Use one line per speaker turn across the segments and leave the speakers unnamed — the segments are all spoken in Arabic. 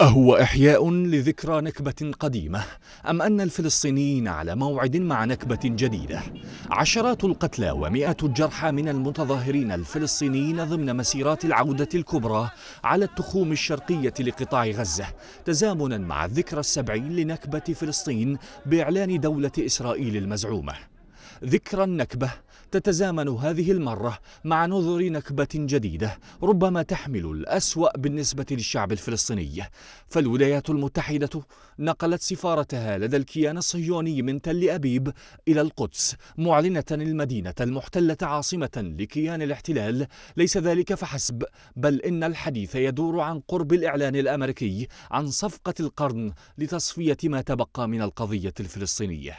أهو إحياء لذكرى نكبة قديمة أم أن الفلسطينيين على موعد مع نكبة جديدة عشرات القتلى ومئات الجرحى من المتظاهرين الفلسطينيين ضمن مسيرات العودة الكبرى على التخوم الشرقية لقطاع غزة تزامنا مع الذكرى السبعين لنكبة فلسطين بإعلان دولة إسرائيل المزعومة ذكرى النكبة تتزامن هذه المرة مع نظر نكبة جديدة ربما تحمل الأسوأ بالنسبة للشعب الفلسطيني فالولايات المتحدة نقلت سفارتها لدى الكيان الصهيوني من تل أبيب إلى القدس معلنة المدينة المحتلة عاصمة لكيان الاحتلال ليس ذلك فحسب بل إن الحديث يدور عن قرب الإعلان الأمريكي عن صفقة القرن لتصفية ما تبقى من القضية الفلسطينية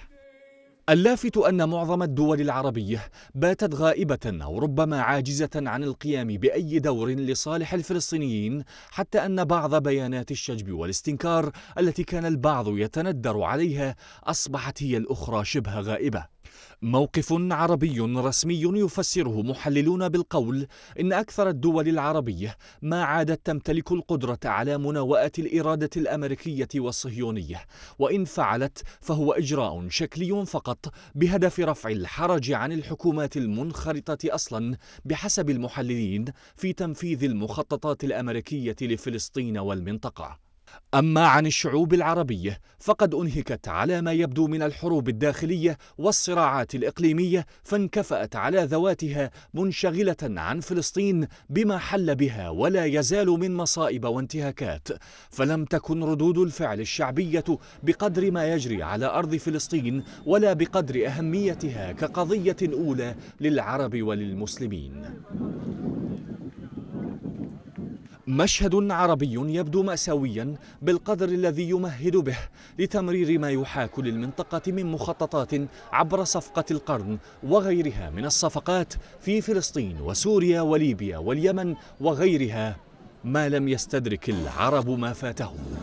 اللافت أن معظم الدول العربية باتت غائبة أو ربما عاجزة عن القيام بأي دور لصالح الفلسطينيين حتى أن بعض بيانات الشجب والاستنكار التي كان البعض يتندر عليها أصبحت هي الأخرى شبه غائبة موقف عربي رسمي يفسره محللون بالقول إن أكثر الدول العربية ما عادت تمتلك القدرة على مناوئة الإرادة الأمريكية والصهيونية وإن فعلت فهو إجراء شكلي فقط بهدف رفع الحرج عن الحكومات المنخرطة أصلا بحسب المحللين في تنفيذ المخططات الأمريكية لفلسطين والمنطقة أما عن الشعوب العربية فقد أنهكت على ما يبدو من الحروب الداخلية والصراعات الإقليمية فانكفأت على ذواتها منشغلة عن فلسطين بما حل بها ولا يزال من مصائب وانتهاكات فلم تكن ردود الفعل الشعبية بقدر ما يجري على أرض فلسطين ولا بقدر أهميتها كقضية أولى للعرب وللمسلمين مشهد عربي يبدو مأساويا بالقدر الذي يمهد به لتمرير ما يحاك للمنطقة من مخططات عبر صفقة القرن وغيرها من الصفقات في فلسطين وسوريا وليبيا واليمن وغيرها ما لم يستدرك العرب ما فاتهم